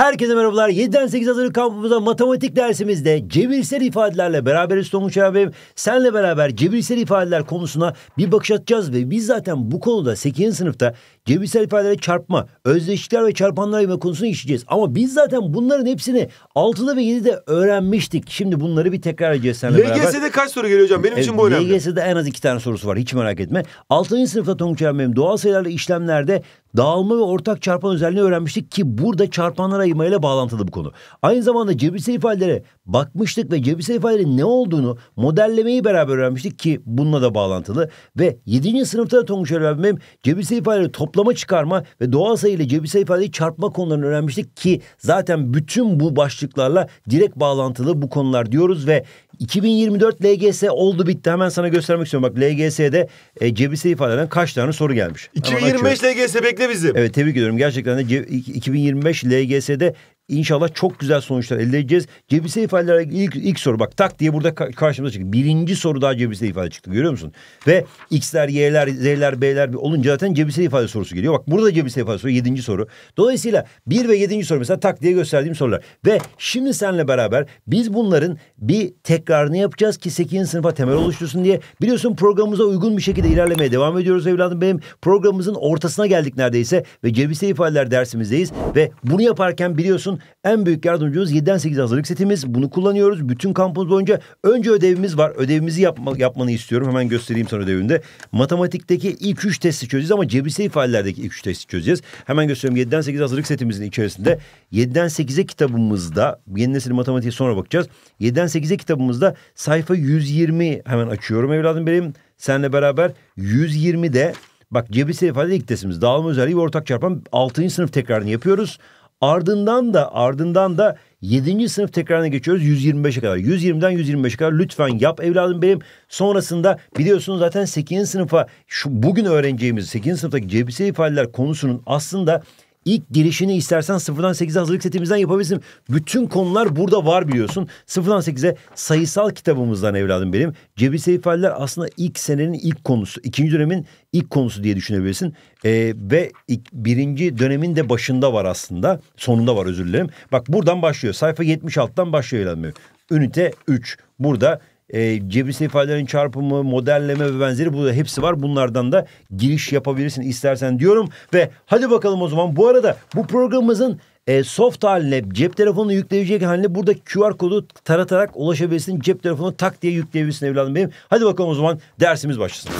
Herkese merhabalar. 7'den 8 hazırlık kampımıza matematik dersimizde cebirsel ifadelerle beraberiz Tonguç abim. Senle beraber cebirsel ifadeler konusuna bir bakış atacağız ve biz zaten bu konuda 8. sınıfta cebirsel ifadelere çarpma, özdeşlikler ve çarpanlar ayırma konusunu işleyeceğiz. Ama biz zaten bunların hepsini 6'da ve 7'de öğrenmiştik. Şimdi bunları bir tekrar edeceğiz seninle beraber. LGS'de kaç soru geliyor hocam? Benim evet, için bu önemli. LGS'de en az iki tane sorusu var. Hiç merak etme. 6. sınıfta Tonguç abim doğal sayılarla işlemlerde dağılma ve ortak çarpan özelliğini öğrenmiştik ki burada çarpanlar ayırma ile bağlantılı bu konu. Aynı zamanda cebirsel ifadelere bakmıştık ve cebirsel ifadelerin ne olduğunu modellemeyi beraber öğrenmiştik ki bununla da bağlantılı. Ve 7. sınıfta da Tonguç öğrenmem cebirsel ifadeleri toplama çıkarma ve doğal sayı ile cebirsel ifadeleri çarpma konularını öğrenmiştik ki zaten bütün bu başlıklarla direkt bağlantılı bu konular diyoruz ve 2024 LGS oldu bitti. Hemen sana göstermek istiyorum. Bak LGS'de e, cebirsel ifadeden kaç tane soru gelmiş. 2025 LGS bekle bizim. Evet tebrik ediyorum. Gerçekten de 2025 LGS'de İnşallah çok güzel sonuçlar elde edeceğiz. Cebirsel ifadeler ilk, ilk soru bak tak diye burada karşımıza çıktı. Birinci soru daha cebirsel ifade çıktı görüyor musun? Ve x'ler, y'ler, z'ler, b'ler olunca zaten cebirsel ifade sorusu geliyor. Bak burada cebirsel ifade soru yedinci soru. Dolayısıyla bir ve yedinci soru mesela tak diye gösterdiğim sorular. Ve şimdi seninle beraber biz bunların bir tekrarını yapacağız ki 8. sınıfa temel oluştursun diye. Biliyorsun programımıza uygun bir şekilde ilerlemeye devam ediyoruz evladım. Benim programımızın ortasına geldik neredeyse ve cebirsel ifadeler dersimizdeyiz. Ve bunu yaparken biliyorsun en büyük yardımcımız 7'den 8 hazırlık setimiz. Bunu kullanıyoruz. Bütün kampımız boyunca önce ödevimiz var. Ödevimizi yapma, yapmanı istiyorum. Hemen göstereyim sana ödevinde. Matematikteki ilk 3 testi çözeceğiz ama cebirsel ifadelerdeki ilk 3 testi çözeceğiz. Hemen göstereyim. 7'den 8 hazırlık setimizin içerisinde 7'den 8'e kitabımızda yeni nesil matematiğe sonra bakacağız. 7'den 8'e kitabımızda sayfa 120 hemen açıyorum evladım benim. Senle beraber 120'de Bak cebirsel ifade ilk testimiz. Dağılma özelliği ve ortak çarpan 6. sınıf tekrarını yapıyoruz. Ardından da ardından da 7. sınıf tekrarına geçiyoruz 125'e kadar. 120'den 125'e kadar lütfen yap evladım benim. Sonrasında biliyorsunuz zaten 8. sınıfa şu bugün öğreneceğimiz 8. sınıftaki cebirsel ifadeler konusunun aslında İlk girişini istersen sıfırdan sekize hazırlık setimizden yapabilirsin. Bütün konular burada var biliyorsun. Sıfırdan sekize sayısal kitabımızdan evladım benim. Cebirsel ifadeler aslında ilk senenin ilk konusu. ikinci dönemin ilk konusu diye düşünebilirsin. Ee, ve ilk, birinci dönemin de başında var aslında. Sonunda var özür dilerim. Bak buradan başlıyor. Sayfa 76'dan başlıyor evladım benim. Ünite 3. Burada e, cebirsel ifadelerin çarpımı, modelleme ve benzeri bu hepsi var. Bunlardan da giriş yapabilirsin istersen diyorum ve hadi bakalım o zaman bu arada bu programımızın e, soft haline cep telefonunu yükleyecek haline burada QR kodu taratarak ulaşabilirsin. Cep telefonuna tak diye yükleyebilirsin evladım benim. Hadi bakalım o zaman dersimiz başlasın.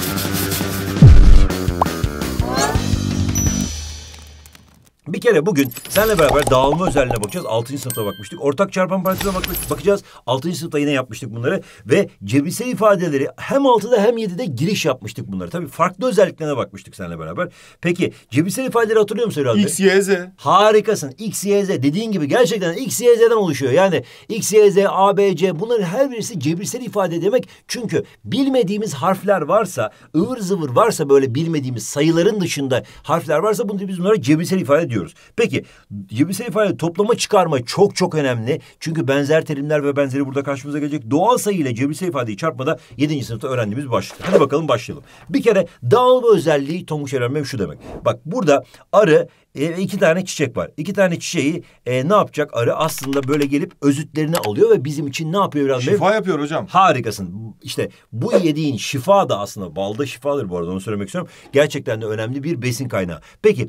Bir kere bugün seninle beraber dağılma özelliğine bakacağız. Altıncı sınıfta bakmıştık. Ortak çarpan parçasına bak bakacağız. Altıncı sınıfta yine yapmıştık bunları. Ve cebirse ifadeleri hem altıda hem yedide giriş yapmıştık bunları. Tabii farklı özelliklerine bakmıştık seninle beraber. Peki cebirse ifadeleri hatırlıyor musun herhalde? X, Y, Z. Harikasın. X, Y, Z. Dediğin gibi gerçekten X, Y, Z'den oluşuyor. Yani X, Y, Z, A, B, C bunların her birisi cebirsel ifade demek. Çünkü bilmediğimiz harfler varsa, ıvır zıvır varsa böyle bilmediğimiz sayıların dışında harfler varsa bunu biz bunlara cebirsel ifade diyor bakıyoruz. Peki bilimsel ifade toplama çıkarma çok çok önemli. Çünkü benzer terimler ve benzeri burada karşımıza gelecek. Doğal sayı ile cebirsel ifadeyi çarpmada 7. sınıfta öğrendiğimiz başlık. Hadi bakalım başlayalım. Bir kere dağılma özelliği tonguç evlenme şu demek. Bak burada arı e, iki tane çiçek var. İki tane çiçeği e, ne yapacak arı? Aslında böyle gelip özütlerini alıyor ve bizim için ne yapıyor biraz? Şifa benim? yapıyor hocam. Harikasın. İşte bu yediğin şifa da aslında balda şifadır bu arada onu söylemek istiyorum. Gerçekten de önemli bir besin kaynağı. Peki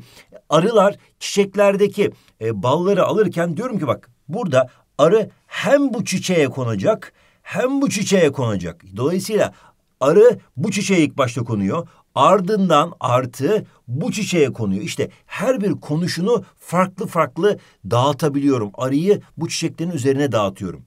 arılar çiçeklerdeki e, balları alırken diyorum ki bak burada arı hem bu çiçeğe konacak hem bu çiçeğe konacak. Dolayısıyla arı bu çiçeğe ilk başta konuyor. Ardından artı bu çiçeğe konuyor. İşte her bir konuşunu farklı farklı dağıtabiliyorum. Arıyı bu çiçeklerin üzerine dağıtıyorum.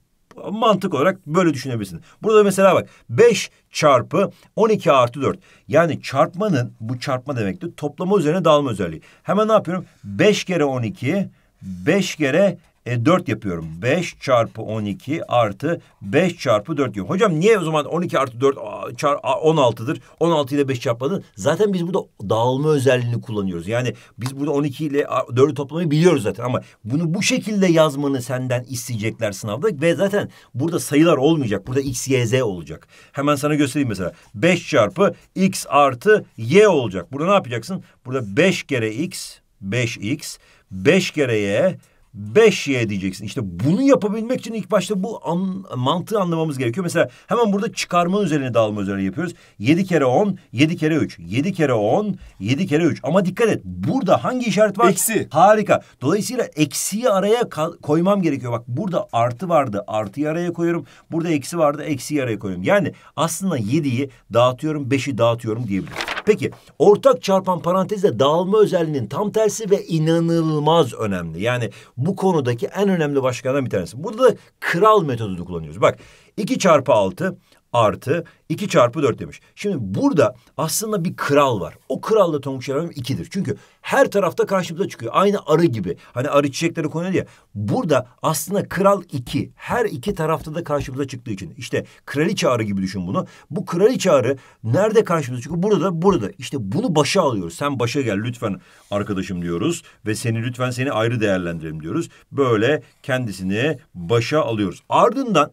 Mantık olarak böyle düşünebilirsin. Burada mesela bak 5 çarpı 12 artı 4. Yani çarpmanın bu çarpma demekti. Toplama üzerine dağılma özelliği. Hemen ne yapıyorum? 5 kere 12, 5 kere e, 4 yapıyorum. 5 çarpı 12 artı 5 çarpı 4 diyorum. Hocam niye o zaman 12 artı 4 çar, 16'dır? 16 ile 5 çarpmadın. Zaten biz burada dağılma özelliğini kullanıyoruz. Yani biz burada 12 ile 4'ü toplamayı biliyoruz zaten ama bunu bu şekilde yazmanı senden isteyecekler sınavda ve zaten burada sayılar olmayacak. Burada x, y, z olacak. Hemen sana göstereyim mesela. 5 çarpı x artı y olacak. Burada ne yapacaksın? Burada 5 kere x 5x, 5 kere y, beş y diyeceksin. İşte bunu yapabilmek için ilk başta bu an, mantığı anlamamız gerekiyor. Mesela hemen burada çıkarma üzerine dağılma üzerine yapıyoruz. 7 kere 10, 7 kere 3, 7 kere 10, 7 kere 3. Ama dikkat et burada hangi işaret var? Eksi. Harika. Dolayısıyla eksiyi araya koymam gerekiyor. Bak burada artı vardı. Artıyı araya koyuyorum. Burada eksi vardı. Eksiyi araya koyuyorum. Yani aslında yediyi dağıtıyorum, 5'i dağıtıyorum diyebilirim. Peki ortak çarpan parantezde dağılma özelliğinin tam tersi ve inanılmaz önemli. Yani bu konudaki en önemli başkalarından bir tanesi. Burada da kral metodunu kullanıyoruz. Bak iki çarpı altı artı 2 çarpı 4 demiş. Şimdi burada aslında bir kral var. O kral da Tonguç Yararım 2'dir. Çünkü her tarafta karşımıza çıkıyor. Aynı arı gibi. Hani arı çiçekleri konuyor ya. Burada aslında kral 2. Her iki tarafta da karşımıza çıktığı için. İşte kraliçe arı gibi düşün bunu. Bu kraliçe arı nerede karşımıza çıkıyor? Burada, burada. İşte bunu başa alıyoruz. Sen başa gel lütfen arkadaşım diyoruz. Ve seni lütfen seni ayrı değerlendirelim diyoruz. Böyle kendisini başa alıyoruz. Ardından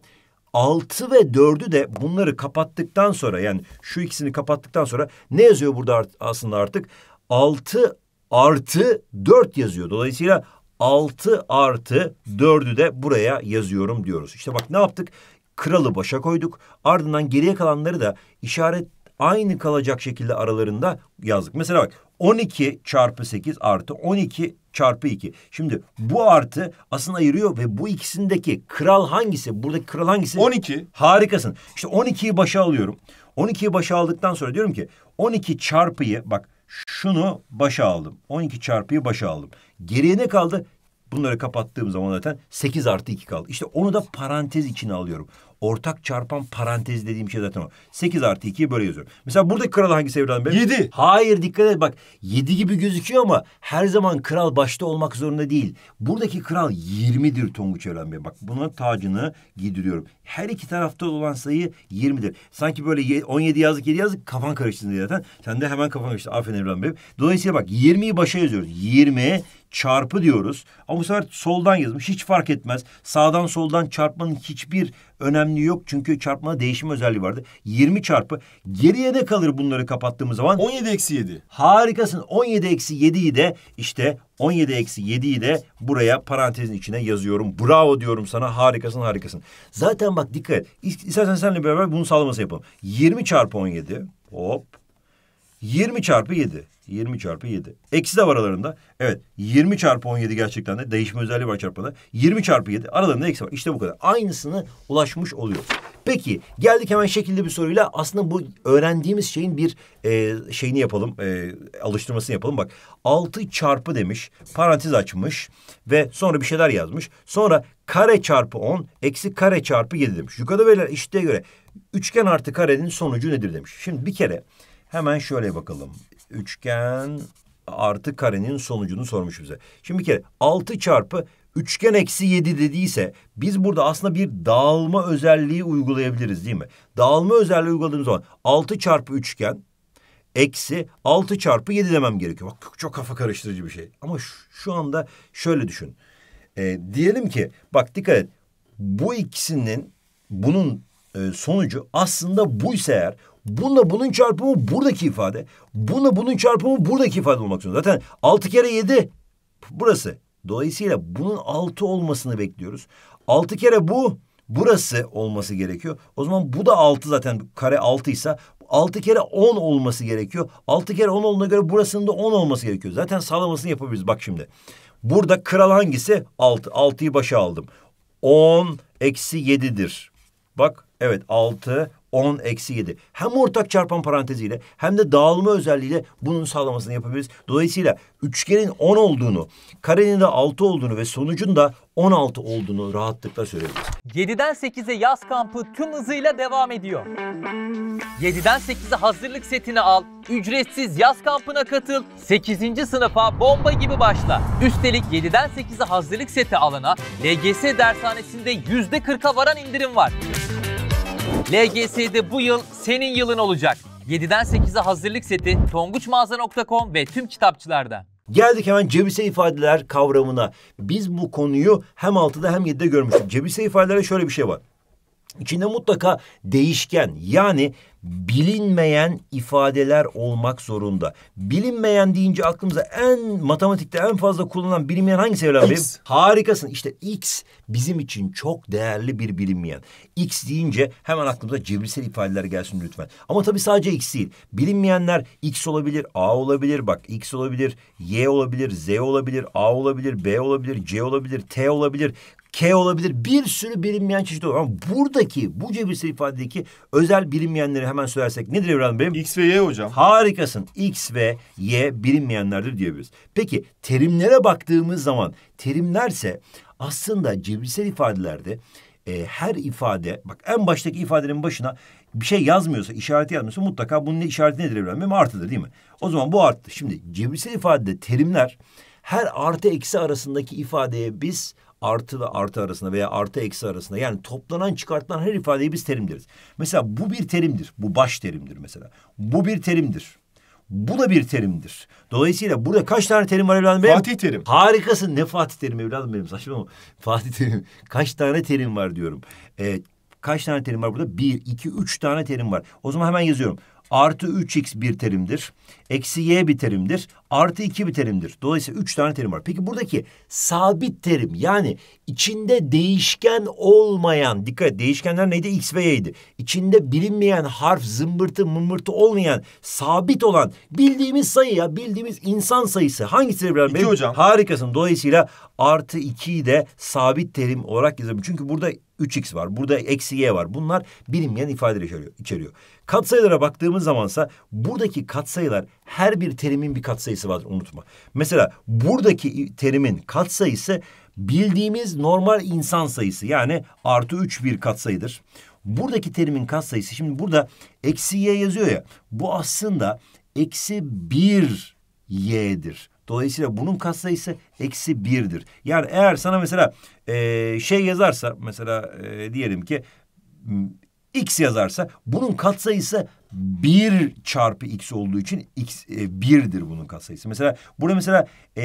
6 ve 4'ü de bunları kapattıktan sonra yani şu ikisini kapattıktan sonra ne yazıyor burada art, aslında artık? 6 artı 4 yazıyor. Dolayısıyla 6 artı 4'ü de buraya yazıyorum diyoruz. İşte bak ne yaptık? Kralı başa koyduk. Ardından geriye kalanları da işaret aynı kalacak şekilde aralarında yazdık. Mesela bak 12 çarpı 8 artı 12 çarpı 2. Şimdi bu artı aslında ayırıyor ve bu ikisindeki kral hangisi? Buradaki kral hangisi? 12. Harikasın. İşte 12'yi başa alıyorum. 12'yi başa aldıktan sonra diyorum ki 12 çarpıyı bak şunu başa aldım. 12 çarpıyı başa aldım. Geriye ne kaldı? Bunları kapattığım zaman zaten 8 artı 2 kaldı. İşte onu da parantez içine alıyorum ortak çarpan parantez dediğim şey zaten o. 8 artı 2'yi böyle yazıyorum. Mesela buradaki kral hangisi evladım benim? 7. Hayır dikkat et bak 7 gibi gözüküyor ama her zaman kral başta olmak zorunda değil. Buradaki kral 20'dir Tonguç evladım benim. Bak buna tacını giydiriyorum. Her iki tarafta olan sayı 20'dir. Sanki böyle 17 yazdık 7 yazdık kafan karıştı zaten. Sen de hemen kafan karıştı. Aferin evladım benim. Dolayısıyla bak 20'yi başa yazıyoruz. 20 çarpı diyoruz. Ama bu sefer soldan yazmış. Hiç fark etmez. Sağdan soldan çarpmanın hiçbir önemli yok. Çünkü çarpmada değişim özelliği vardı. 20 çarpı. Geriye ne kalır bunları kapattığımız zaman. 17 eksi 7. Harikasın. 17 eksi 7'yi de işte 17 eksi 7'yi de buraya parantezin içine yazıyorum. Bravo diyorum sana. Harikasın harikasın. Zaten bak dikkat. İstersen seninle beraber bunu sağlaması yapalım. 20 çarpı 17. Hop 20 çarpı 7. 20 çarpı 7. Eksi de var aralarında. Evet 20 çarpı 17 gerçekten de değişme özelliği var çarpmada. 20 çarpı 7 aralarında eksi var. İşte bu kadar. Aynısını ulaşmış oluyor. Peki geldik hemen şekilde bir soruyla aslında bu öğrendiğimiz şeyin bir e, şeyini yapalım. E, alıştırmasını yapalım. Bak 6 çarpı demiş. Parantez açmış ve sonra bir şeyler yazmış. Sonra kare çarpı 10 eksi kare çarpı 7 demiş. Yukarıda verilen işte göre üçgen artı karenin sonucu nedir demiş. Şimdi bir kere Hemen şöyle bakalım. Üçgen artı karenin sonucunu sormuş bize. Şimdi bir kere 6 çarpı üçgen eksi 7 dediyse biz burada aslında bir dağılma özelliği uygulayabiliriz değil mi? Dağılma özelliği uyguladığımız zaman 6 çarpı üçgen eksi 6 çarpı 7 demem gerekiyor. Bak çok kafa karıştırıcı bir şey. Ama şu, şu anda şöyle düşün. Ee, diyelim ki bak dikkat et bu ikisinin bunun e, sonucu aslında buysa eğer Bununla bunun çarpımı buradaki ifade. Bununla bunun çarpımı buradaki ifade olmak zorunda. Zaten altı kere yedi burası. Dolayısıyla bunun altı olmasını bekliyoruz. Altı kere bu burası olması gerekiyor. O zaman bu da altı zaten kare altı ise altı kere on olması gerekiyor. Altı kere on olduğuna göre burasının da on olması gerekiyor. Zaten sağlamasını yapabiliriz. Bak şimdi. Burada kral hangisi? Altı. Altıyı başa aldım. On eksi yedidir. Bak evet altı 10 eksi 7. Hem ortak çarpan paranteziyle hem de dağılma özelliğiyle bunun sağlamasını yapabiliriz. Dolayısıyla üçgenin 10 olduğunu, karenin de 6 olduğunu ve sonucun da 16 olduğunu rahatlıkla söyleyebiliriz. 7'den 8'e yaz kampı tüm hızıyla devam ediyor. 7'den 8'e hazırlık setini al, ücretsiz yaz kampına katıl, 8. sınıfa bomba gibi başla. Üstelik 7'den 8'e hazırlık seti alana LGS dershanesinde %40'a varan indirim var. LGS'de bu yıl senin yılın olacak. 7'den 8'e hazırlık seti tonguçmağaza.com ve tüm kitapçılarda. Geldik hemen cebise ifadeler kavramına. Biz bu konuyu hem 6'da hem 7'de görmüştük. Cebise ifadelerde şöyle bir şey var. İçinde mutlaka değişken yani bilinmeyen ifadeler olmak zorunda. Bilinmeyen deyince aklımıza en matematikte en fazla kullanılan bilinmeyen hangisi evlat benim? Harikasın. İşte x bizim için çok değerli bir bilinmeyen. X deyince hemen aklımıza cebirsel ifadeler gelsin lütfen. Ama tabii sadece x değil. Bilinmeyenler x olabilir, a olabilir, bak x olabilir, y olabilir, z olabilir, a olabilir, b olabilir, c olabilir, t olabilir. K olabilir. Bir sürü bilinmeyen çeşit olur. Ama buradaki bu cebirsel ifadedeki özel bilinmeyenleri hemen söylersek nedir evladım benim? X ve Y hocam. Harikasın. X ve Y bilinmeyenlerdir diyebiliriz. Peki terimlere baktığımız zaman terimlerse aslında cebirsel ifadelerde e, her ifade bak en baştaki ifadenin başına bir şey yazmıyorsa işareti yazmıyorsa mutlaka bunun işareti nedir evladım benim? Artıdır değil mi? O zaman bu arttı. Şimdi cebirsel ifadede terimler her artı eksi arasındaki ifadeye biz artı ve artı arasında veya artı eksi arasında yani toplanan çıkartılan her ifadeyi biz terim deriz. Mesela bu bir terimdir. Bu baş terimdir mesela. Bu bir terimdir. Bu da bir terimdir. Dolayısıyla burada kaç tane terim var evladım benim? Fatih terim. Harikasın. Ne Fatih terim evladım benim saçmalama. Fatih terim. Kaç tane terim var diyorum. Ee, kaç tane terim var burada? Bir, iki, üç tane terim var. O zaman hemen yazıyorum. Artı 3x bir terimdir. Eksi y bir terimdir. Artı 2 bir terimdir. Dolayısıyla 3 tane terim var. Peki buradaki sabit terim yani içinde değişken olmayan dikkat değişkenler neydi? X ve y'ydi. İçinde bilinmeyen harf, zımbırtı, mımbırtı olmayan sabit olan bildiğimiz sayı ya bildiğimiz insan sayısı hangi Bey? İki hocam. Harikasın. Dolayısıyla artı 2'yi de sabit terim olarak yazalım Çünkü burada 3x var. Burada eksi y var. Bunlar bilinmeyen ifadeleri içeriyor. Katsayılara baktığımız zamansa buradaki katsayılar her bir terimin bir katsayısı vardır unutma. Mesela buradaki terimin katsayısı bildiğimiz normal insan sayısı yani artı üç bir katsayıdır. Buradaki terimin katsayısı şimdi burada eksi y yazıyor ya bu aslında eksi bir y'dir. Dolayısıyla bunun katsayısı eksi birdir. Yani eğer sana mesela e, şey yazarsa mesela e, diyelim ki x yazarsa bunun katsayısı 1 çarpı x olduğu için x e, 1'dir bunun katsayısı. Mesela burada mesela e,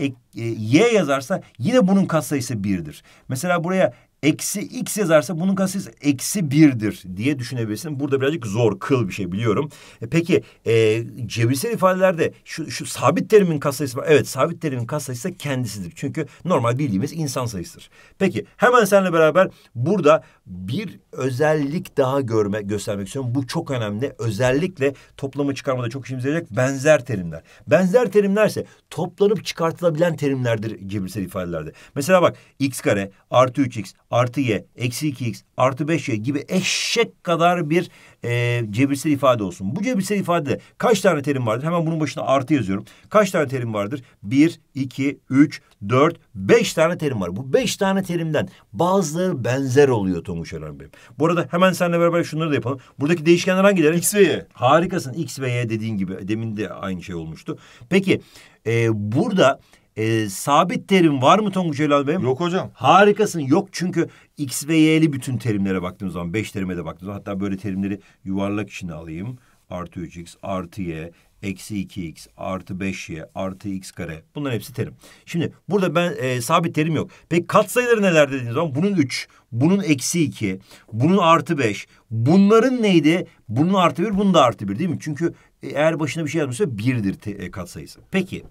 e, y yazarsa yine bunun katsayısı 1'dir. Mesela buraya eksi x yazarsa bunun kasısı eksi birdir diye düşünebilirsin. Burada birazcık zor, kıl bir şey biliyorum. E, peki e, cebirsel ifadelerde şu, şu sabit terimin katsayısı var. Evet sabit terimin katsayısı kendisidir. Çünkü normal bildiğimiz insan sayısıdır. Peki hemen seninle beraber burada bir özellik daha görme, göstermek istiyorum. Bu çok önemli. Özellikle toplama çıkarmada çok işimize yarayacak benzer terimler. Benzer terimlerse toplanıp çıkartılabilen terimlerdir cebirsel ifadelerde. Mesela bak x kare artı 3x artı y, eksi 2x, artı 5y gibi eşek kadar bir e, cebirsel ifade olsun. Bu cebirsel ifade kaç tane terim vardır? Hemen bunun başına artı yazıyorum. Kaç tane terim vardır? 1, 2, 3, 4, 5 tane terim var. Bu 5 tane terimden bazıları benzer oluyor Tomuş Eren Bey. Bu arada hemen seninle beraber şunları da yapalım. Buradaki değişkenler hangileri? X ve Y. Harikasın. X ve Y dediğin gibi. Demin de aynı şey olmuştu. Peki e, burada e, sabit terim var mı Tonguç Celal Bey? Yok hocam. Harikasın. Yok çünkü X ve Y'li bütün terimlere baktığımız zaman, beş terime de baktığımız zaman hatta böyle terimleri yuvarlak içine alayım. Artı 3x, artı y, eksi 2x, artı 5y, artı x kare. Bunların hepsi terim. Şimdi burada ben e, sabit terim yok. Peki katsayıları neler dediğiniz zaman bunun 3, bunun eksi 2, bunun artı 5. Bunların neydi? Bunun artı 1, bunun da artı 1 değil mi? Çünkü e, eğer başına bir şey yazmışsa 1'dir te, e, katsayısı. Peki.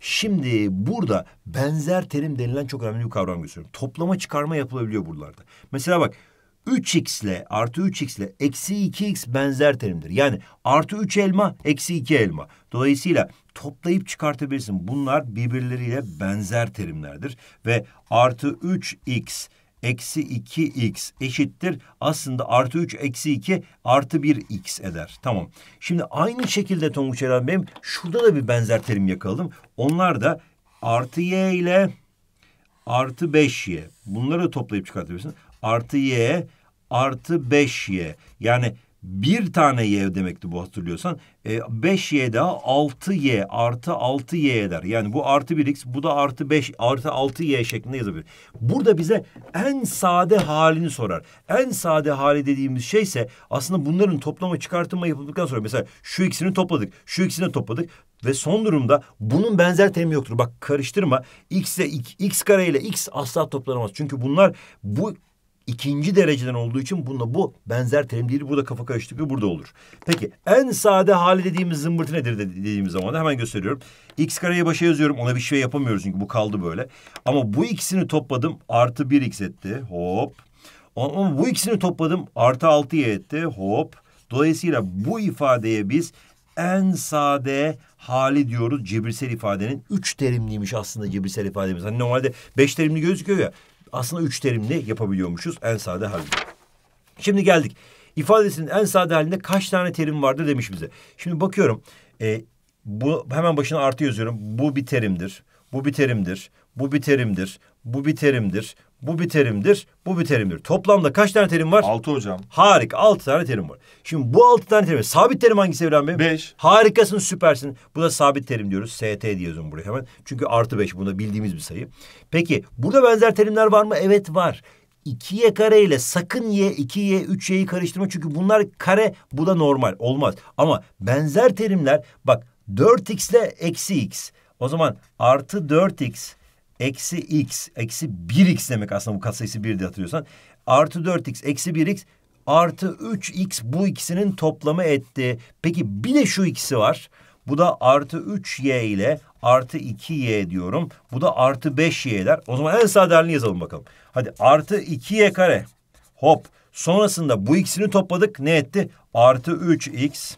Şimdi burada benzer terim denilen çok önemli bir kavram gösteriyorum. Toplama çıkarma yapılabiliyor buralarda. Mesela bak 3x ile artı 3x ile eksi 2x benzer terimdir. Yani artı 3 elma eksi 2 elma. Dolayısıyla toplayıp çıkartabilirsin. Bunlar birbirleriyle benzer terimlerdir. Ve artı 3x eksi 2x eşittir. Aslında artı 3 eksi 2 artı 1x eder. Tamam. Şimdi aynı şekilde Tonguç Eren Bey'im şurada da bir benzer terim yakaladım. Onlar da artı y ile artı 5y. Bunları da toplayıp çıkartabilirsin. Artı y artı 5y. Yani bir tane y demekti bu hatırlıyorsan. E, y daha 6y artı 6y eder. Yani bu artı 1x bu da artı 5 artı 6y şeklinde yazabilir. Burada bize en sade halini sorar. En sade hali dediğimiz şey ise aslında bunların toplama çıkartma yapıldıktan sonra mesela şu ikisini topladık şu ikisini topladık ve son durumda bunun benzer terimi yoktur. Bak karıştırma. X ile x kare ile x asla toplanamaz. Çünkü bunlar bu ikinci dereceden olduğu için bununla bu benzer terim değil. Burada kafa karıştırıcı burada olur. Peki en sade hali dediğimiz zımbırtı nedir dediğimiz zaman hemen gösteriyorum. X kareyi başa yazıyorum. Ona bir şey yapamıyoruz çünkü bu kaldı böyle. Ama bu ikisini topladım. Artı bir x etti. Hop. Ama bu ikisini topladım. Artı altı y etti. Hop. Dolayısıyla bu ifadeye biz en sade hali diyoruz cebirsel ifadenin. Üç terimliymiş aslında cebirsel ifademiz. Hani normalde beş terimli gözüküyor ya aslında üç terimle yapabiliyormuşuz en sade halinde. Şimdi geldik. İfadesinin en sade halinde kaç tane terim vardı demiş bize. Şimdi bakıyorum. E, bu hemen başına artı yazıyorum. Bu bir terimdir. Bu bir terimdir. Bu bir terimdir bu bir terimdir, bu bir terimdir, bu bir terimdir. Toplamda kaç tane terim var? Altı hocam. Harika, altı tane terim var. Şimdi bu altı tane terim, sabit terim hangisi Evren Bey? Beş. Harikasın, süpersin. Bu da sabit terim diyoruz. ST diyoruz buraya hemen. Çünkü artı beş, bunda bildiğimiz bir sayı. Peki, burada benzer terimler var mı? Evet var. 2y kare ile sakın y, 2y, 3y'yi karıştırma. Çünkü bunlar kare, bu da normal. Olmaz. Ama benzer terimler, bak 4x ile eksi x. O zaman artı 4x eksi x eksi bir x demek aslında bu katsayısı bir 1'di hatırlıyorsan. Artı dört x eksi bir x artı üç x bu ikisinin toplamı etti. Peki bir de şu ikisi var. Bu da artı 3y ile artı 2y diyorum. Bu da artı 5 y'ler. O zaman en sade halini yazalım bakalım. Hadi artı 2y kare. Hop. Sonrasında bu ikisini topladık. Ne etti? Artı 3x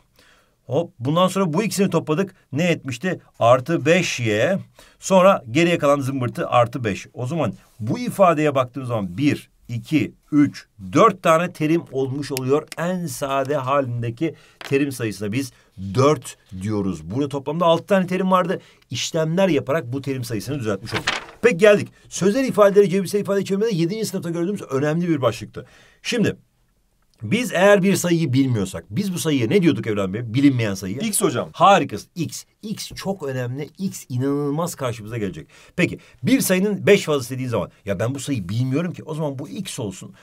Hop bundan sonra bu ikisini topladık. Ne etmişti? Artı beş y. Sonra geriye kalan zımbırtı artı beş. O zaman bu ifadeye baktığımız zaman bir, iki, üç, dört tane terim olmuş oluyor. En sade halindeki terim sayısına biz dört diyoruz. Burada toplamda altı tane terim vardı. İşlemler yaparak bu terim sayısını düzeltmiş olduk. Peki geldik. Sözel ifadeleri, cebirsel ifade çevirmede yedinci sınıfta gördüğümüz önemli bir başlıktı. Şimdi biz eğer bir sayıyı bilmiyorsak, biz bu sayıya ne diyorduk Evren Bey? Bilinmeyen sayı. X hocam. Harikasın. X. X çok önemli. X inanılmaz karşımıza gelecek. Peki bir sayının beş fazlası dediği zaman ya ben bu sayıyı bilmiyorum ki o zaman bu X olsun.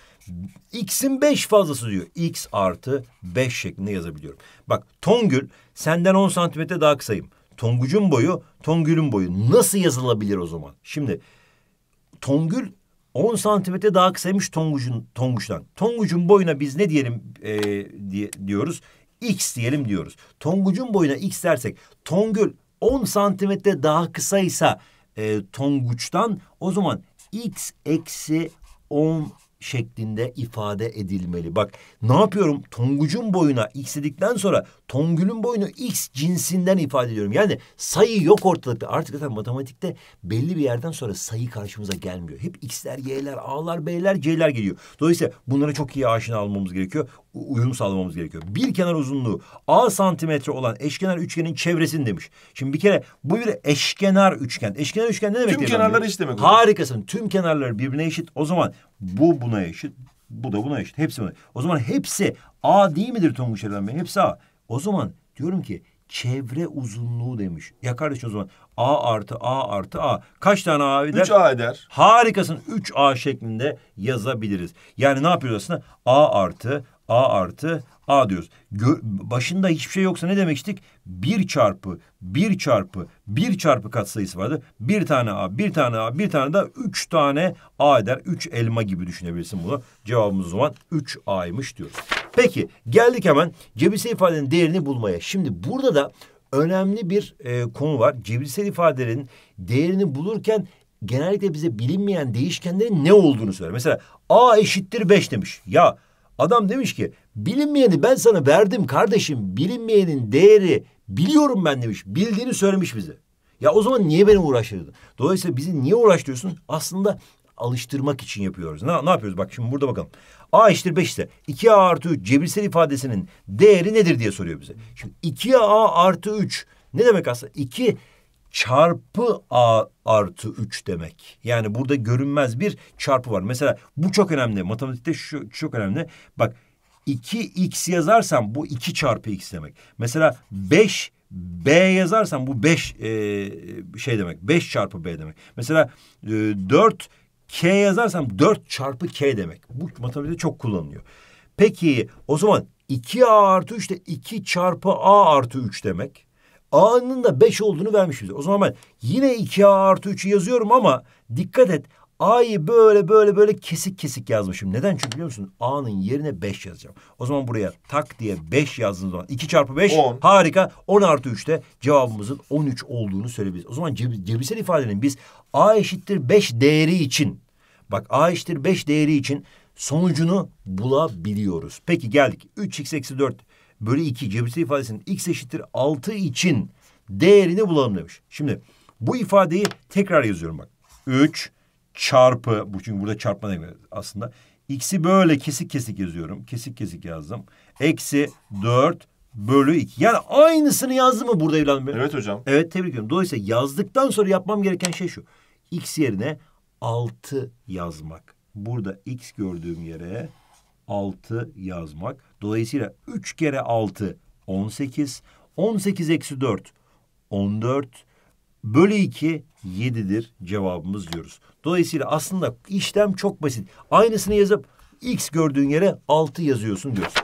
X'in beş fazlası diyor. X artı beş şeklinde yazabiliyorum. Bak Tongül senden on santimetre daha kısayım. Tonguc'un boyu Tongül'ün boyu. Nasıl yazılabilir o zaman? Şimdi Tongül 10 santimetre daha kısaymış Tonguç'un tonguçtan. Tonguç'un boyuna biz ne diyelim e, diye, diyoruz? X diyelim diyoruz. Tonguç'un boyuna X dersek tongül 10 santimetre daha kısaysa e, tonguçtan o zaman X eksi 10 şeklinde ifade edilmeli. Bak ne yapıyorum? Tongucun boyuna x dedikten sonra Tongül'ün boyunu x cinsinden ifade ediyorum. Yani sayı yok ortalıkta. Artık zaten matematikte belli bir yerden sonra sayı karşımıza gelmiyor. Hep x'ler, y'ler, a'lar, b'ler, c'ler geliyor. Dolayısıyla bunlara çok iyi aşina olmamız gerekiyor. Uyum sağlamamız gerekiyor. Bir kenar uzunluğu a santimetre olan eşkenar üçgenin çevresini demiş. Şimdi bir kere bu bir eşkenar üçgen. Eşkenar üçgen ne demek? Tüm kenarları eşit demek. Harikasın. Tüm kenarları birbirine eşit. O zaman bu buna eşit. Bu da buna eşit. Hepsi buna O zaman hepsi A değil midir Tonguç Erdem Bey? Hepsi A. O zaman diyorum ki çevre uzunluğu demiş. Ya kardeş, o zaman A artı A artı A. Kaç tane A eder? 3 A eder. Harikasın. 3 A şeklinde yazabiliriz. Yani ne yapıyoruz aslında? A artı A artı A diyoruz. Gö başında hiçbir şey yoksa ne demiştik? 1 çarpı 1 çarpı 1 çarpı katsayısı vardı. Bir tane A, bir tane A, bir tane da 3 tane A eder. 3 elma gibi düşünebilirsin bunu. Cevabımız o zaman 3 A'ymış diyoruz. Peki geldik hemen cebirsel ifadenin değerini bulmaya. Şimdi burada da önemli bir e, konu var. Cebirsel ifadenin değerini bulurken genellikle bize bilinmeyen değişkenlerin ne olduğunu söyler. Mesela A eşittir 5 demiş. Ya Adam demiş ki bilinmeyeni ben sana verdim kardeşim. Bilinmeyenin değeri biliyorum ben demiş. Bildiğini söylemiş bize. Ya o zaman niye beni uğraştırdın? Dolayısıyla bizi niye uğraştırıyorsun? Aslında alıştırmak için yapıyoruz. Ne, ne yapıyoruz? Bak şimdi burada bakalım. A eşittir 5 ise 2A artı 3 cebirsel ifadesinin değeri nedir diye soruyor bize. Şimdi 2A artı 3 ne demek aslında? 2 çarpı a artı 3 demek. Yani burada görünmez bir çarpı var. Mesela bu çok önemli. Matematikte şu çok önemli. Bak 2x yazarsam bu 2 çarpı x demek. Mesela 5 B yazarsam bu 5 e, şey demek. 5 çarpı B demek. Mesela e, 4 K yazarsam 4 çarpı K demek. Bu matematikte çok kullanılıyor. Peki o zaman 2A artı 3 de 2 çarpı A artı 3 demek. A'nın da 5 olduğunu vermiş bize. O zaman ben yine 2 A artı üçü yazıyorum ama dikkat et. A'yı böyle böyle böyle kesik kesik yazmışım. Neden? Çünkü biliyor musun? A'nın yerine 5 yazacağım. O zaman buraya tak diye 5 yazdığım zaman 2 çarpı 5 harika. 10 artı üçte cevabımızın 13 olduğunu söyleyebiliriz. O zaman ceb cebirsel ifadenin biz A eşittir 5 değeri için bak A eşittir 5 değeri için sonucunu bulabiliyoruz. Peki geldik 3x eksi 4 bölü 2 cebirsel ifadesinin x eşittir 6 için değerini bulalım demiş. Şimdi bu ifadeyi tekrar yazıyorum bak. 3 çarpı bu çünkü burada çarpma demek aslında. X'i böyle kesik kesik yazıyorum. Kesik kesik yazdım. Eksi 4 bölü 2. Yani aynısını yazdı mı burada evladım? Evet hocam. Evet tebrik ediyorum. Dolayısıyla yazdıktan sonra yapmam gereken şey şu. X yerine 6 yazmak. Burada X gördüğüm yere 6 yazmak. Dolayısıyla 3 kere 6 18. 18 eksi 4 14 bölü 2 7'dir cevabımız diyoruz. Dolayısıyla aslında işlem çok basit. Aynısını yazıp x gördüğün yere 6 yazıyorsun diyorsun.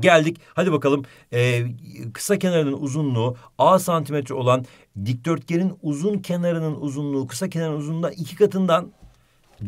Geldik hadi bakalım e, kısa kenarının uzunluğu A santimetre olan dikdörtgenin uzun kenarının uzunluğu kısa kenarın uzunluğundan iki katından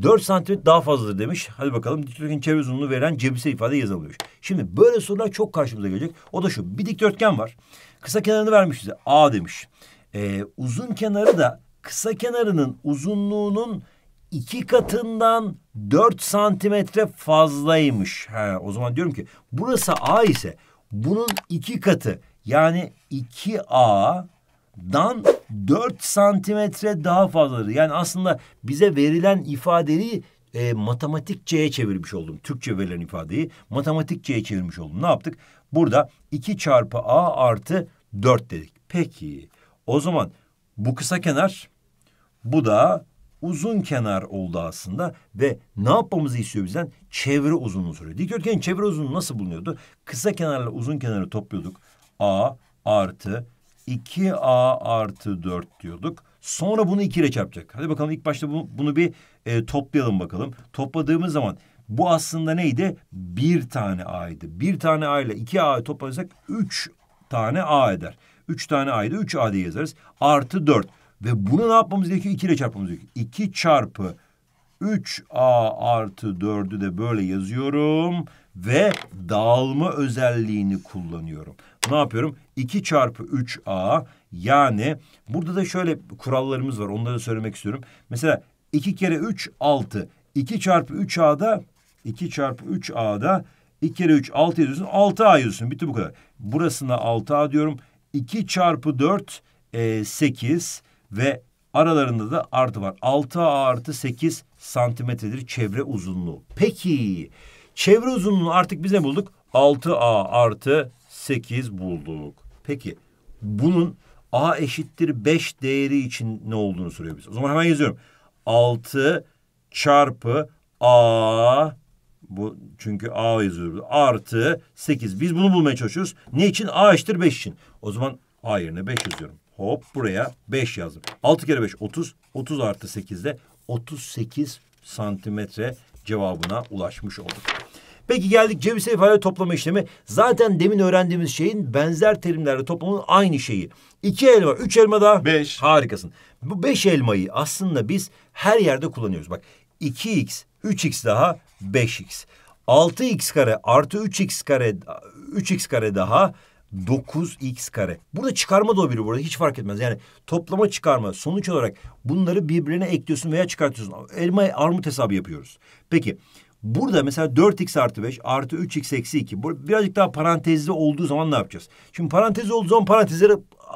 4 santimetre daha fazladır demiş. Hadi bakalım dikdörtgenin çevre uzunluğu veren cebise ifade yazılmış. Şimdi böyle sorular çok karşımıza gelecek. O da şu bir dikdörtgen var. Kısa kenarını vermiş size A demiş. E, uzun kenarı da kısa kenarının uzunluğunun iki katından 4 santimetre fazlaymış. He, o zaman diyorum ki burası A ise bunun iki katı yani 2A'dan 4 santimetre daha fazladır. Yani aslında bize verilen ifadeyi e, matematikçeye çevirmiş oldum. Türkçe verilen ifadeyi matematikçeye çevirmiş oldum. Ne yaptık? Burada 2 çarpı A artı 4 dedik. Peki o zaman bu kısa kenar bu da uzun kenar oldu aslında ve ne yapmamızı istiyor bizden? Çevre uzunluğu soruyor. Dikdörtgenin çevre uzunluğu nasıl bulunuyordu? Kısa kenarla uzun kenarı topluyorduk. A artı 2A artı 4 diyorduk. Sonra bunu 2 ile çarpacak. Hadi bakalım ilk başta bunu, bunu bir e, toplayalım bakalım. Topladığımız zaman bu aslında neydi? Bir tane A'ydı. Bir tane A ile 2 a toplasak 3 tane A eder. 3 tane A'ydı. 3 A diye yazarız. Artı 4. Ve bunu ne yapmamız gerekiyor? 2 ile çarpmamız gerekiyor. 2 çarpı 3a artı 4'ü de böyle yazıyorum ve dağılma özelliğini kullanıyorum. Ne yapıyorum? 2 çarpı 3a yani burada da şöyle kurallarımız var onları da söylemek istiyorum. Mesela 2 kere 3 6. 2 çarpı 3a'da 2 çarpı 3a'da 2 kere 3 6 yazıyorsun 6a yazıyorsun bitti bu kadar. Burasına 6a diyorum. 2 çarpı 4 e, 8 ve aralarında da artı var. 6 A artı 8 santimetredir çevre uzunluğu. Peki çevre uzunluğunu artık biz ne bulduk? 6 A artı 8 bulduk. Peki bunun A eşittir 5 değeri için ne olduğunu soruyor biz. O zaman hemen yazıyorum. 6 çarpı A bu çünkü A yazıyoruz. Artı 8. Biz bunu bulmaya çalışıyoruz. Ne için? A eşittir 5 için. O zaman A yerine 5 yazıyorum. Hop buraya 5 yazdım. 6 kere 5 30. 30 artı 8 de 38 santimetre cevabına ulaşmış olduk. Peki geldik cebirsel ifade toplama işlemi. Zaten demin öğrendiğimiz şeyin benzer terimlerle toplamının aynı şeyi. İki elma, üç elma daha. Beş. Harikasın. Bu beş elmayı aslında biz her yerde kullanıyoruz. Bak 2x, 3x daha 5x. 6x kare artı 3x kare 3x kare daha 9x kare. Burada çıkarma da o burada hiç fark etmez. Yani toplama çıkarma sonuç olarak bunları birbirine ekliyorsun veya çıkartıyorsun. Elma armut hesabı yapıyoruz. Peki burada mesela 4x artı 5 artı 3x eksi 2. Birazcık daha parantezli olduğu zaman ne yapacağız? Şimdi parantezli olduğu zaman parantezleri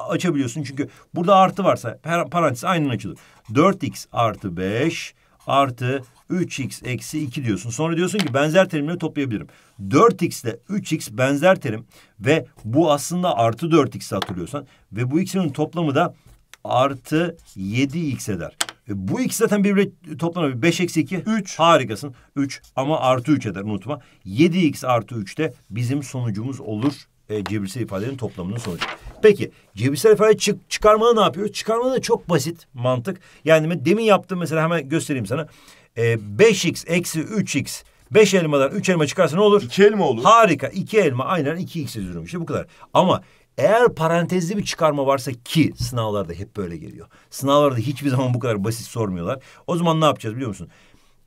açabiliyorsun. Çünkü burada artı varsa parantez aynen açılır. 4x artı 5 artı 3x eksi 2 diyorsun. Sonra diyorsun ki benzer terimleri toplayabilirim. 4x ile 3x benzer terim ve bu aslında artı 4x hatırlıyorsan ve bu x'in toplamı da artı 7x eder. E bu x zaten birbirine toplanabilir. 5 eksi 2. 3. Harikasın. 3 ama artı 3 eder unutma. 7x artı 3 de bizim sonucumuz olur. E, cebirsel ifadenin toplamının sonucu. Peki cebirsel ifade çık çıkarmada ne yapıyor? Çıkarmada da çok basit mantık. Yani demin yaptığım mesela hemen göstereyim sana e, ee, 5x eksi 3x 5 elmadan 3 elma çıkarsa ne olur? 2 elma olur. Harika. 2 elma aynen 2x yazıyorum. işte bu kadar. Ama eğer parantezli bir çıkarma varsa ki sınavlarda hep böyle geliyor. Sınavlarda hiçbir zaman bu kadar basit sormuyorlar. O zaman ne yapacağız biliyor musun?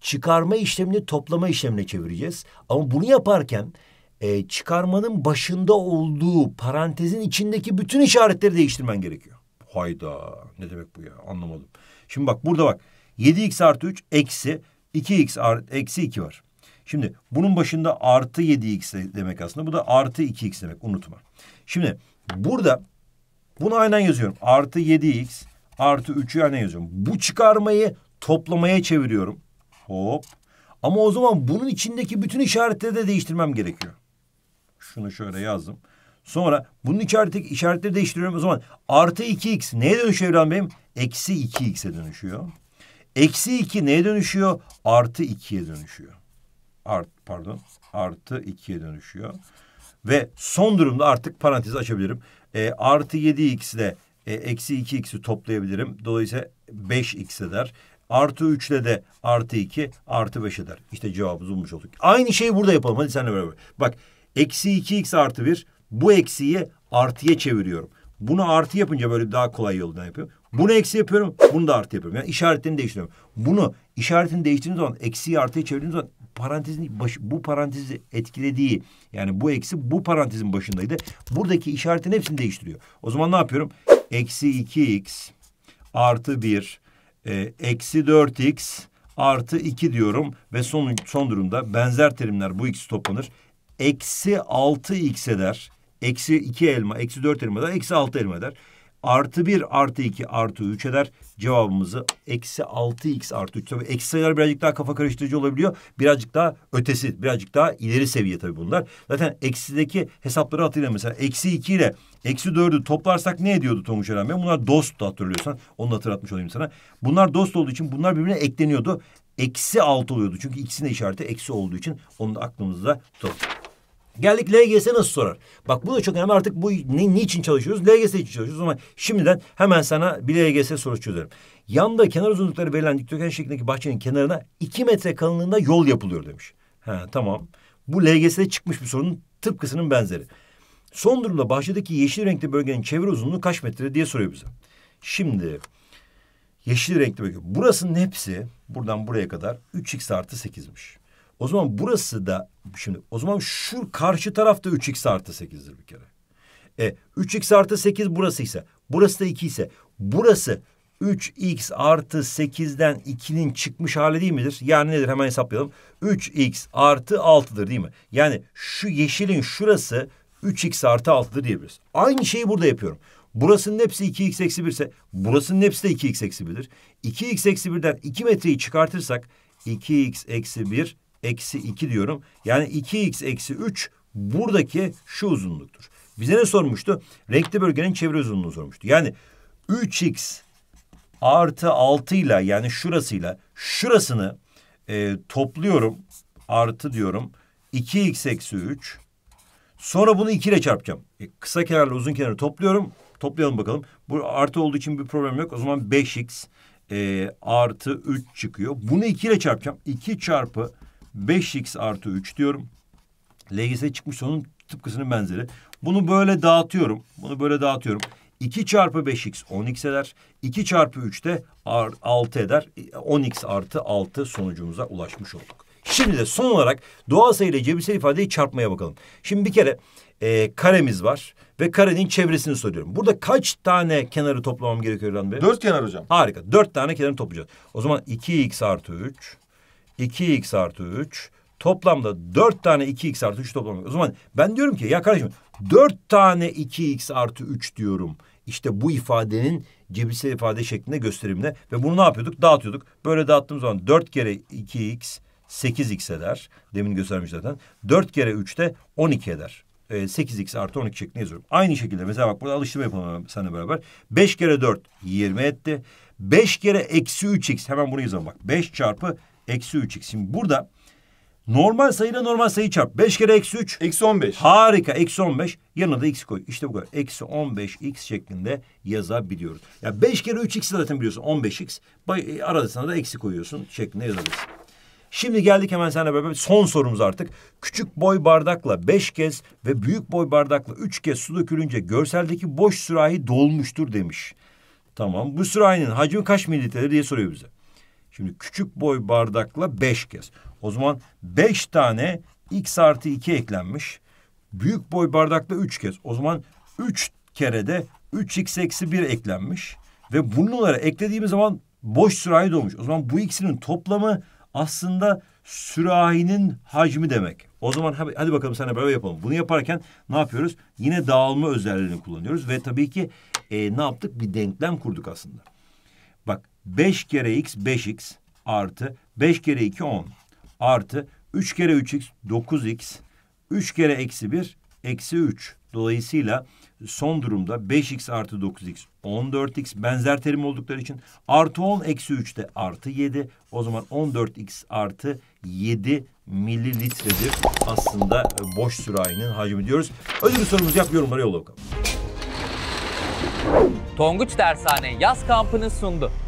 Çıkarma işlemini toplama işlemine çevireceğiz. Ama bunu yaparken e, çıkarmanın başında olduğu parantezin içindeki bütün işaretleri değiştirmen gerekiyor. Hayda ne demek bu ya anlamadım. Şimdi bak burada bak 7x artı 3 eksi 2x artı eksi 2 var. Şimdi bunun başında artı 7x demek aslında. Bu da artı 2x demek unutma. Şimdi burada bunu aynen yazıyorum. Artı 7x artı 3'ü aynen yazıyorum. Bu çıkarmayı toplamaya çeviriyorum. Hop. Ama o zaman bunun içindeki bütün işaretleri de değiştirmem gerekiyor. Şunu şöyle yazdım. Sonra bunun içerideki işaretleri değiştiriyorum. O zaman artı 2x neye dönüşüyor lan benim? Eksi 2x'e dönüşüyor. Eksi 2 neye dönüşüyor? Artı 2'ye dönüşüyor. Art, pardon. Artı 2'ye dönüşüyor. Ve son durumda artık parantez açabilirim. E, artı 7x ile e, eksi 2x'i toplayabilirim. Dolayısıyla 5x eder. Artı 3 ile de artı 2 artı 5 eder. İşte cevabımızı bulmuş olduk. Aynı şeyi burada yapalım. Hadi senle beraber. Bak eksi 2x artı 1 bu eksiyi artıya çeviriyorum. Bunu artı yapınca böyle daha kolay yoldan yapıyorum. Bunu eksi yapıyorum, bunu da artı yapıyorum. Yani işaretini değiştiriyorum. Bunu işaretini değiştirdiğiniz zaman, eksiyi artıya çevirdiğiniz zaman parantezin baş, bu parantezi etkilediği yani bu eksi bu parantezin başındaydı. Buradaki işaretin hepsini değiştiriyor. O zaman ne yapıyorum? Eksi 2x artı 1 e, eksi 4x artı 2 diyorum ve son, son durumda benzer terimler bu ikisi toplanır. Eksi 6x eder. Eksi 2 elma, eksi 4 elma da eksi 6 elma eder. Artı bir artı iki artı üç eder. Cevabımızı eksi altı x artı üç. Tabii eksi sayılar birazcık daha kafa karıştırıcı olabiliyor. Birazcık daha ötesi, birazcık daha ileri seviye tabii bunlar. Zaten eksideki hesapları hatırlayın mesela. Eksi iki ile eksi dördü toplarsak ne ediyordu Tonguç Eren Bey? Bunlar dost da hatırlıyorsan. Onu hatırlatmış olayım sana. Bunlar dost olduğu için bunlar birbirine ekleniyordu. Eksi altı oluyordu. Çünkü ikisinin işareti eksi olduğu için onu da aklımızda tutalım. Geldik LGS nasıl sorar? Bak bu da çok önemli. Artık bu ne, niçin çalışıyoruz? LGS için çalışıyoruz ama şimdiden hemen sana bir LGS sorusu çözerim. Yanda kenar uzunlukları verilen dikdörtgen şeklindeki bahçenin kenarına iki metre kalınlığında yol yapılıyor demiş. Ha tamam. Bu LGS'de çıkmış bir sorunun tıpkısının benzeri. Son durumda bahçedeki yeşil renkli bölgenin çevre uzunluğu kaç metre diye soruyor bize. Şimdi yeşil renkli bölge. Burasının hepsi buradan buraya kadar 3x artı 8'miş. O zaman burası da şimdi o zaman şu karşı tarafta 3x artı 8'dir bir kere. E 3x artı 8 burası ise burası da 2 ise burası 3x artı 8'den 2'nin çıkmış hali değil midir? Yani nedir hemen hesaplayalım. 3x artı 6'dır değil mi? Yani şu yeşilin şurası 3x artı 6'dır diyebiliriz. Aynı şeyi burada yapıyorum. Burasının hepsi 2x eksi 1 ise burasının hepsi de 2x eksi 1'dir. 2x eksi 1'den 2 metreyi çıkartırsak 2x eksi 1 eksi 2 diyorum. Yani 2x eksi 3 buradaki şu uzunluktur. Bize ne sormuştu? Renkli bölgenin çevre uzunluğunu sormuştu. Yani 3x artı 6 ile yani şurasıyla şurasını e, topluyorum. Artı diyorum. 2x eksi 3. Sonra bunu 2 ile çarpacağım. E, kısa kenarla uzun kenarı topluyorum. Toplayalım bakalım. Bu artı olduğu için bir problem yok. O zaman 5x e, artı 3 çıkıyor. Bunu 2 ile çarpacağım. 2 çarpı 5x artı 3 diyorum. LGS çıkmış sonun tıpkısının benzeri. Bunu böyle dağıtıyorum. Bunu böyle dağıtıyorum. 2 çarpı 5x 10x eder. 2 çarpı 3 de 6 eder. 10x artı 6 sonucumuza ulaşmış olduk. Şimdi de son olarak doğal sayı cebirsel ifadeyi çarpmaya bakalım. Şimdi bir kere e, karemiz var ve karenin çevresini soruyorum. Burada kaç tane kenarı toplamam gerekiyor lan be? Dört kenar hocam. Harika. Dört tane kenarı toplayacağız. O zaman 2x artı 3 2x artı 3 toplamda 4 tane 2x artı 3 toplamda. O zaman ben diyorum ki ya kardeşim 4 tane 2x artı 3 diyorum. İşte bu ifadenin cebirsel ifade şeklinde gösterimde ve bunu ne yapıyorduk? Dağıtıyorduk. Böyle dağıttığımız zaman 4 kere 2x 8x eder. Demin göstermiş zaten. 4 kere 3 de 12 eder. E, ee, 8x artı 12 şeklinde yazıyorum. Aynı şekilde mesela bak burada alıştırma yapalım seninle beraber. 5 kere 4 20 etti. 5 kere eksi 3x hemen bunu yazalım bak. 5 çarpı Eksi 3x. Şimdi burada normal sayıyla normal sayı çarp. 5 kere eksi 3. Eksi 15. Harika. Eksi 15. Yanına da x koy. İşte bu kadar. Eksi 15x şeklinde yazabiliyoruz. Ya yani 5 kere 3x zaten biliyorsun 15x. E, Arasına da eksi koyuyorsun şeklinde yazabilirsin. Şimdi geldik hemen sana beraber son sorumuz artık. Küçük boy bardakla beş kez ve büyük boy bardakla üç kez su dökülünce görseldeki boş sürahi dolmuştur demiş. Tamam bu sürahinin hacmi kaç mililitre diye soruyor bize. Şimdi küçük boy bardakla beş kez. O zaman beş tane x artı iki eklenmiş. Büyük boy bardakla üç kez. O zaman üç kere de üç x eksi bir eklenmiş. Ve bunları eklediğimiz zaman boş sürahi doğmuş. O zaman bu ikisinin toplamı aslında sürahinin hacmi demek. O zaman hadi bakalım sana böyle yapalım. Bunu yaparken ne yapıyoruz? Yine dağılma özelliğini kullanıyoruz. Ve tabii ki e, ne yaptık? Bir denklem kurduk aslında. Bak 5 kere x 5x artı 5 kere 2 10 artı 3 kere 3x 9x 3 kere eksi 1 eksi 3. Dolayısıyla son durumda 5x artı 9x 14x benzer terim oldukları için artı 10 eksi 3 de artı 7. O zaman 14x artı 7 mililitredir aslında boş sürahinin hacmi diyoruz. Ödül sorumuzu yap yorumlara yola bakalım. Tonguç Dershane yaz kampını sundu.